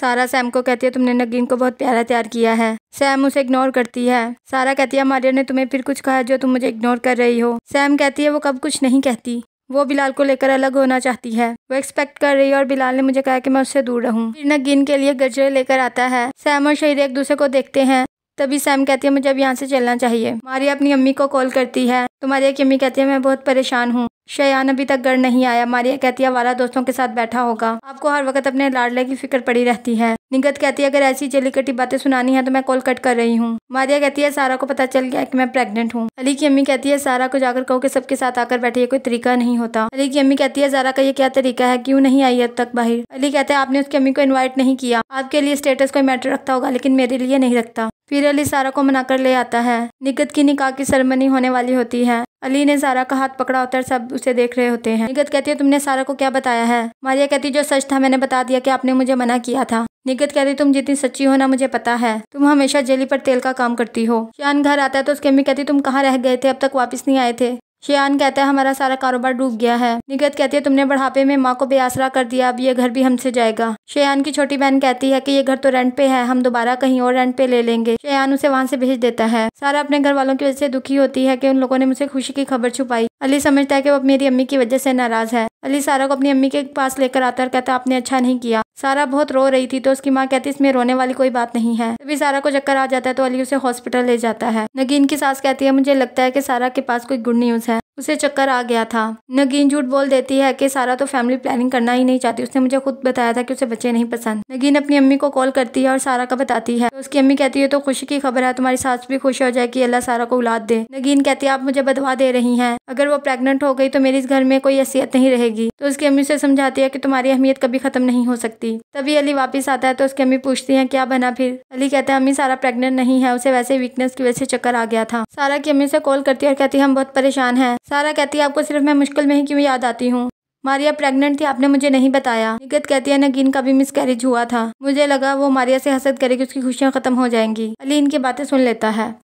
सारा सैम को कहती है तुमने नगीन को बहुत प्यारा तैयार किया है सैम उसे इग्नोर करती है सारा कहती है मारिया ने तुम्हें फिर कुछ कहा जो तुम मुझे इग्नोर कर रही हो सैम कहती है वो कब कुछ नहीं कहती वो बिलाल को लेकर अलग होना चाहती है वो एक्सपेक्ट कर रही है और बिलाल ने मुझे कहा कि मैं उससे दूर रहूं। फिर नगीन के लिए गजरे लेकर आता है सैम और शहीद एक दूसरे को देखते हैं तभी सैम कहती है मुझे अब यहाँ से चलना चाहिए मारिया अपनी अम्मी को कॉल करती है तो मारिया की अम्मी कहती है मैं बहुत परेशान हूँ शयान अभी तक घर नहीं आया मारिया कहती है वाला दोस्तों के साथ बैठा होगा आपको हर वक्त अपने लाडले की फिक्र पड़ी रहती है निगत कहती है अगर ऐसी जली कटी बातें सुनानी है तो मैं कॉल कट कर रही हूँ मारिया कहती है सारा को पता चल गया कि मैं प्रेग्नेंट हूँ अली की अम्मी कहती है सारा को जाकर कहो कि सबके साथ आकर बैठे ये कोई तरीका नहीं होता अली की अम्मी कहती है सारा का ये क्या तरीका है क्यूँ नहीं आई अब तक बाहर अली कहते हैं आपने उसकी अम्मी को इन्वाइट नहीं किया आपके लिए स्टेटस कोई मैटर रखता होगा लेकिन मेरे लिए नहीं रखता फिर अली सारा को मना कर ले आता है निगत की निकाह की सरमनी होने वाली होती है अली ने सारा का हाथ पकड़ा होता है सब उसे देख रहे होते हैं निगत कहती है तुमने सारा को क्या बताया है मारिया कहती जो सच था मैंने बता दिया कि आपने मुझे मना किया था निगत कहती तुम जितनी सच्ची हो ना मुझे पता है तुम हमेशा जेली पर तेल का काम करती हो शान घर आता है तो उसकी अम्मी कहती तुम कहाँ रह गए थे अब तक वापस नहीं आए थे शेयान कहता है हमारा सारा कारोबार डूब गया है निगत कहती है तुमने बढ़ापे में माँ को बेआसरा कर दिया अब ये घर भी हमसे जाएगा शेयान की छोटी बहन कहती है कि ये घर तो रेंट पे है हम दोबारा कहीं और रेंट पे ले लेंगे शेयान उसे वहाँ से भेज देता है सारा अपने घर वालों की वजह से दुखी होती है कि उन लोगों ने मुझे खुशी की खबर छुपाई अली समझता है कि वो मेरी अम्मी की वजह से नाराज़ है अली सारा को अपनी अम्मी के पास लेकर आता और कहता आपने अच्छा नहीं किया सारा बहुत रो रही थी तो उसकी माँ कहती इसमें रोने वाली कोई बात नहीं है तभी सारा को चक्कर आ जाता है तो अली उसे हॉस्पिटल ले जाता है नगीन की सास कहती है मुझे लगता है कि सारा के पास कोई गुड न्यूज़ है उसे चक्कर आ गया था नगीन झूठ बोल देती है कि सारा तो फैमिली प्लानिंग करना ही नहीं चाहती उसने मुझे खुद बताया था कि उसे बच्चे नहीं पसंद नगीन अपनी अम्मी को कॉल करती है और सारा का बताती है तो उसकी अम्मी कहती है तो खुशी की खबर है तुम्हारी सास भी खुश हो जाए कि अल्लाह सारा को औलाद दे नगीन कहती है आप मुझे बदवा दे रही है अगर वो प्रेगनेंट हो गई तो मेरी इस घर में कोई हैसियत नहीं रहेगी तो उसकी अम्मी उसे समझाती है की तुम्हारी अहमियत कभी खत्म नहीं हो सकती तभी अली वापिस आता है तो उसकी अम्मी पूछती है क्या बना फिर अली कहते हैं अम्मी सारा प्रेगनेंट नहीं है उसे वैसे वीकनेस की वजह से चक्कर आ गया था सारा की अम्मी उसे कॉल करती है और कहती है हम बहुत परेशान है सारा कहती है आपको सिर्फ मैं मुश्किल में ही क्यों याद आती हूँ मारिया प्रेग्नेंट थी आपने मुझे नहीं बताया निगत कहती है नगीन का भी मिसकैरेज हुआ था मुझे लगा वो मारिया से हसद करेगी उसकी खुशियाँ खत्म हो जाएंगी अली इनकी बातें सुन लेता है